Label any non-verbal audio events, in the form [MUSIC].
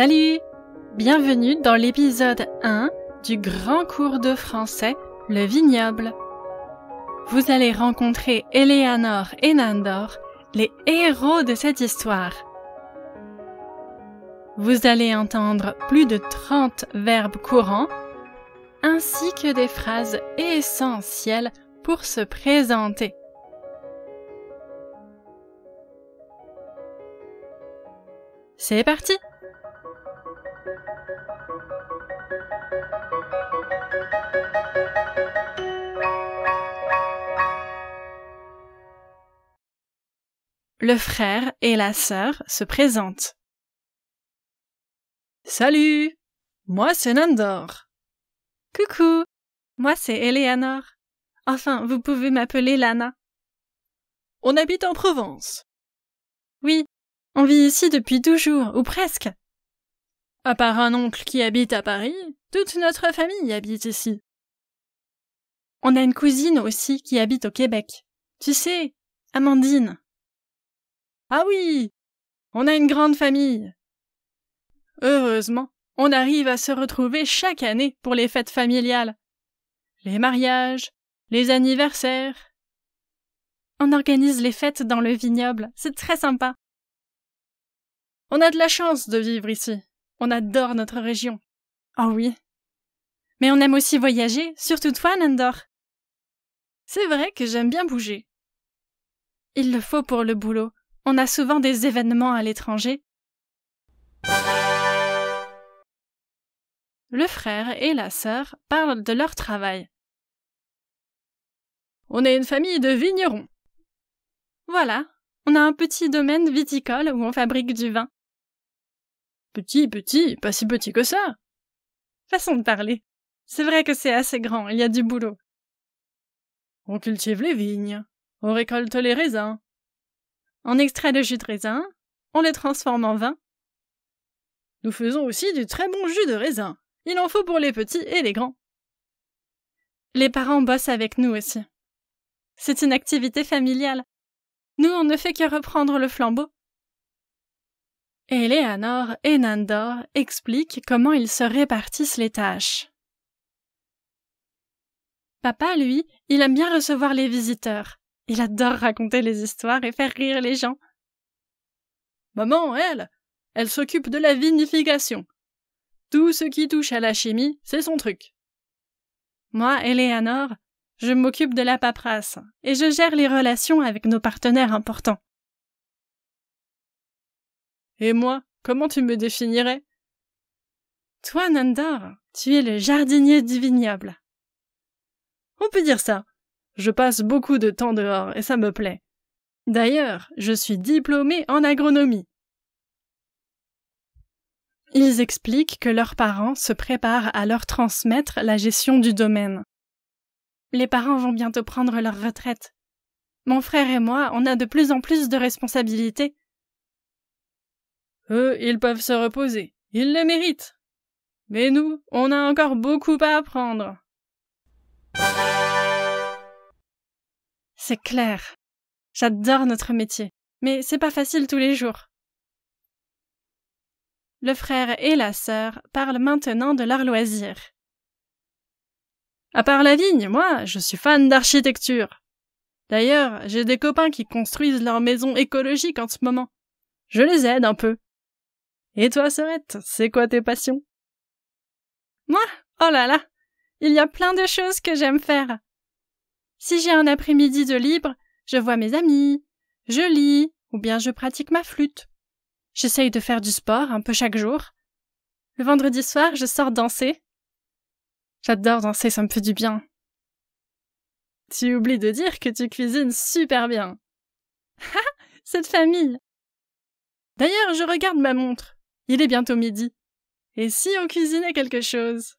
Salut Bienvenue dans l'épisode 1 du grand cours de français Le vignoble. Vous allez rencontrer Eleanor et Nandor, les héros de cette histoire. Vous allez entendre plus de 30 verbes courants ainsi que des phrases essentielles pour se présenter. C'est parti le frère et la sœur se présentent. Salut, moi c'est Nandor. Coucou, moi c'est Eleanor. Enfin, vous pouvez m'appeler Lana. On habite en Provence. Oui, on vit ici depuis toujours, ou presque. À part un oncle qui habite à Paris, toute notre famille habite ici. On a une cousine aussi qui habite au Québec. Tu sais, Amandine. Ah oui. On a une grande famille. Heureusement, on arrive à se retrouver chaque année pour les fêtes familiales. Les mariages, les anniversaires. On organise les fêtes dans le vignoble, c'est très sympa. On a de la chance de vivre ici. On adore notre région. Oh oui. Mais on aime aussi voyager, surtout toi, Nandor. C'est vrai que j'aime bien bouger. Il le faut pour le boulot. On a souvent des événements à l'étranger. Le frère et la sœur parlent de leur travail. On est une famille de vignerons. Voilà, on a un petit domaine viticole où on fabrique du vin. Petit, petit, pas si petit que ça. Façon de parler. C'est vrai que c'est assez grand, il y a du boulot. On cultive les vignes, on récolte les raisins. On extrait le jus de raisin, on les transforme en vin. Nous faisons aussi du très bon jus de raisin. Il en faut pour les petits et les grands. Les parents bossent avec nous aussi. C'est une activité familiale. Nous, on ne fait que reprendre le flambeau. Eleanor et Nandor expliquent comment ils se répartissent les tâches. Papa, lui, il aime bien recevoir les visiteurs. Il adore raconter les histoires et faire rire les gens. Maman, elle, elle s'occupe de la vinification. Tout ce qui touche à la chimie, c'est son truc. Moi, Eleanor, je m'occupe de la paperasse et je gère les relations avec nos partenaires importants. Et moi, comment tu me définirais Toi, Nandor, tu es le jardinier du vignoble. On peut dire ça. Je passe beaucoup de temps dehors et ça me plaît. D'ailleurs, je suis diplômé en agronomie. Ils expliquent que leurs parents se préparent à leur transmettre la gestion du domaine. Les parents vont bientôt prendre leur retraite. Mon frère et moi, on a de plus en plus de responsabilités eux, ils peuvent se reposer. Ils le méritent. Mais nous, on a encore beaucoup à apprendre. C'est clair. J'adore notre métier. Mais c'est pas facile tous les jours. Le frère et la sœur parlent maintenant de leurs loisirs. À part la vigne, moi, je suis fan d'architecture. D'ailleurs, j'ai des copains qui construisent leur maison écologique en ce moment. Je les aide un peu. Et toi, Sorette, c'est quoi tes passions Moi Oh là là Il y a plein de choses que j'aime faire. Si j'ai un après-midi de libre, je vois mes amis, je lis, ou bien je pratique ma flûte. J'essaye de faire du sport un peu chaque jour. Le vendredi soir, je sors danser. J'adore danser, ça me fait du bien. Tu oublies de dire que tu cuisines super bien. [LAUGHS] cette famille. D'ailleurs, je regarde ma montre. Il est bientôt midi. Et si on cuisinait quelque chose